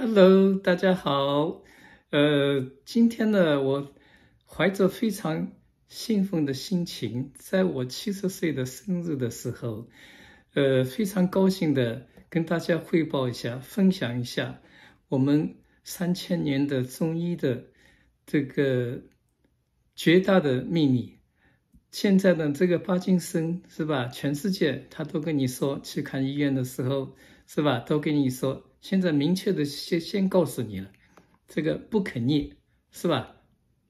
Hello，大家好。呃，今天呢，我怀着非常兴奋的心情，在我七十岁的生日的时候，呃，非常高兴的跟大家汇报一下，分享一下我们三千年的中医的这个绝大的秘密。现在呢，这个帕金森是吧？全世界他都跟你说，去看医院的时候是吧？都跟你说。现在明确的先先告诉你了，这个不可逆，是吧？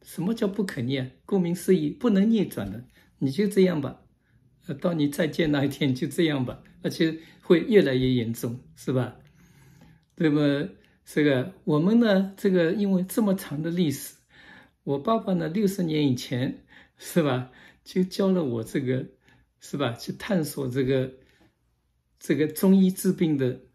什么叫不可逆啊？顾名思义，不能逆转的，你就这样吧。呃，到你再见那一天就这样吧，而且会越来越严重，是吧？那么这个我们呢？这个因为这么长的历史，我爸爸呢六十年以前是吧，就教了我这个是吧？去探索这个这个中医治病的。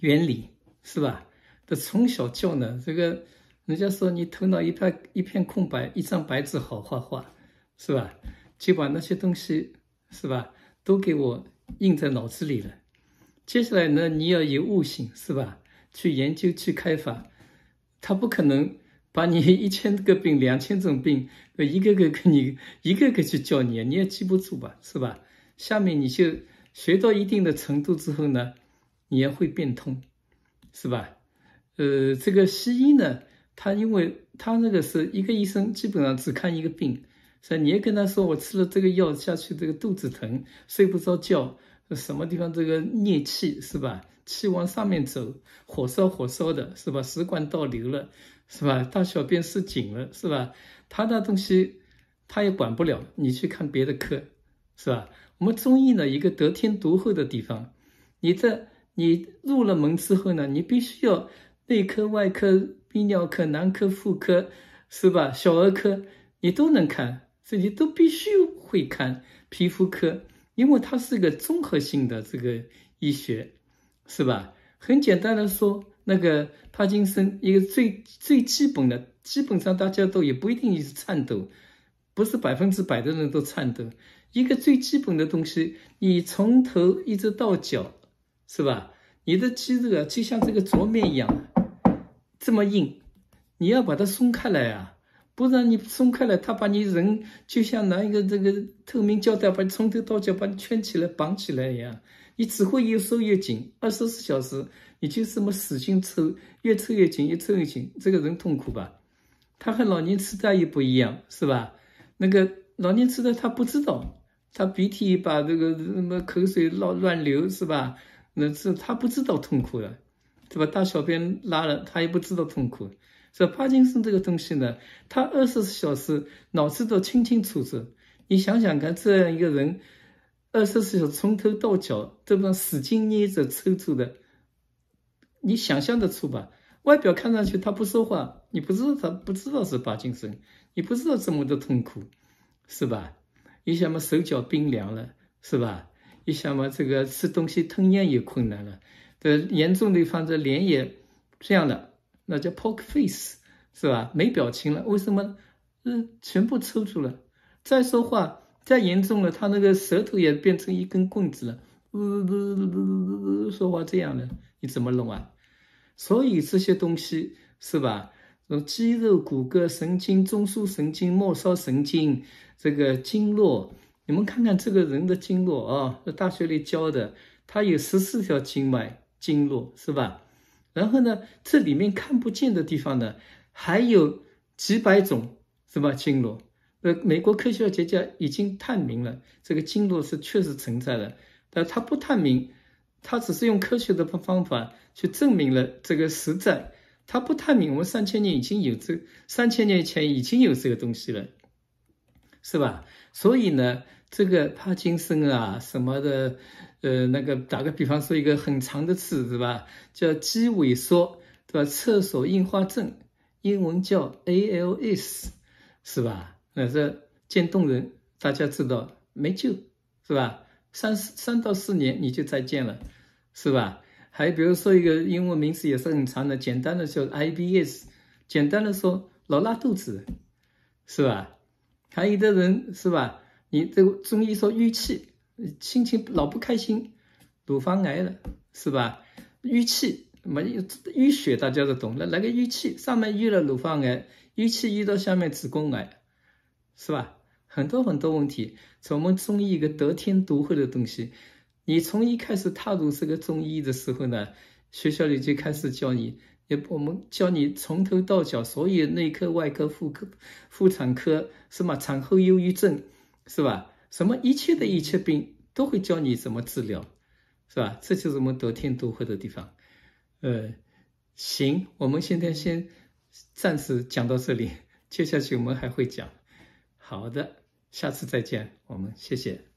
原理是吧？这从小教呢，这个人家说你头脑一片一片空白，一张白纸好画画，是吧？就把那些东西是吧，都给我印在脑子里了。接下来呢，你要有悟性是吧？去研究去开发，他不可能把你一千个病、两千种病，一个个给你，一个个去教你，你也记不住吧？是吧？下面你就学到一定的程度之后呢？你也会变通，是吧？呃，这个西医呢，他因为他那个是一个医生，基本上只看一个病，是以你也跟他说我吃了这个药下去，这个肚子疼，睡不着觉，什么地方这个逆气，是吧？气往上面走，火烧火烧的，是吧？食管倒流了，是吧？大小便失禁了，是吧？他那东西他也管不了，你去看别的科，是吧？我们中医呢，一个得天独厚的地方，你这。你入了门之后呢，你必须要内科、外科、泌尿科、男科、妇科，是吧？小儿科你都能看，这你都必须会看。皮肤科，因为它是个综合性的这个医学，是吧？很简单的说，那个帕金森一个最最基本的，基本上大家都也不一定是颤抖，不是百分之百的人都颤抖。一个最基本的东西，你从头一直到脚。是吧？你的肌肉啊，就像这个桌面一样，这么硬，你要把它松开来啊！不然你松开了，他把你人就像拿一个这个透明胶带，把你从头到脚把你圈起来、绑起来一样，你只会越收越紧。二十四小时，你就这么使劲抽，越抽越紧，越抽越紧，这个人痛苦吧？他和老年痴呆也不一样，是吧？那个老年痴呆他不知道，他鼻涕把这个什么口水乱乱流，是吧？那是他不知道痛苦了，对吧？大小便拉了，他也不知道痛苦。所以帕金森这个东西呢，他二十四小时脑子都清清楚楚。你想想看，这样一个人，二十四小时从头到脚对吧？使劲捏着抽搐的，你想象得出吧？外表看上去他不说话，你不知道他不知道是帕金森，你不知道怎么的痛苦，是吧？你想嘛，手脚冰凉了，是吧？你想嘛，这个吃东西吞咽也困难了，这严重的一方这脸也这样的，那叫 poker face，是吧？没表情了，为什么？嗯，全部抽搐了。再说话，再严重了，他那个舌头也变成一根棍子了，呜呜呜呜呜说话这样的，你怎么弄啊？所以这些东西是吧？肌肉、骨骼、神经、中枢神经、末梢神经、这个经络。你们看看这个人的经络啊，在大学里教的，他有十四条经脉、经络，是吧？然后呢，这里面看不见的地方呢，还有几百种，是吧？经络，呃，美国科学家家已经探明了这个经络是确实存在的，但他不探明，他只是用科学的方法去证明了这个实在，他不探明我们三千年已经有这，三千年前已经有这个东西了，是吧？所以呢。这个帕金森啊，什么的，呃，那个打个比方说，一个很长的词是吧，叫肌萎缩，对吧？厕所硬化症，英文叫 A L S，是吧？那这渐冻人，大家知道没救，是吧？三四三到四年你就再见了，是吧？还比如说一个英文名词也是很长的，简单的叫 I B S，简单的说老拉肚子，是吧？还有的人是吧？你这个中医说淤气，心情老不开心，乳房癌了是吧？淤气，没么淤血，大家都懂了。那个淤气上面淤了乳房癌，淤气淤到下面子宫癌，是吧？很多很多问题，从我们中医一个得天独厚的东西。你从一开始踏入这个中医的时候呢，学校里就开始教你，也我们教你从头到脚所有内科、外科、妇科、妇产科，什么产后忧郁症。是吧？什么一切的一切病都会教你怎么治疗，是吧？这就是我们得天独厚的地方。呃，行，我们现在先暂时讲到这里，接下去我们还会讲。好的，下次再见，我们谢谢。